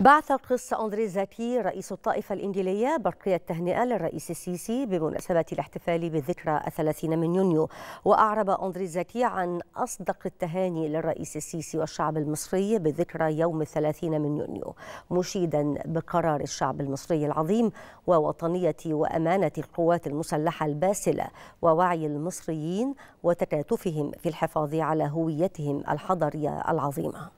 بعث القس أندري زاكي رئيس الطائفة الإنجيلية برقية التهنئة للرئيس السيسي بمناسبة الاحتفال بالذكرى الثلاثين من يونيو وأعرب أندري زاكي عن أصدق التهاني للرئيس السيسي والشعب المصري بذكرى يوم الثلاثين من يونيو مشيدا بقرار الشعب المصري العظيم ووطنية وأمانة القوات المسلحة الباسلة ووعي المصريين وتكاتفهم في الحفاظ على هويتهم الحضرية العظيمة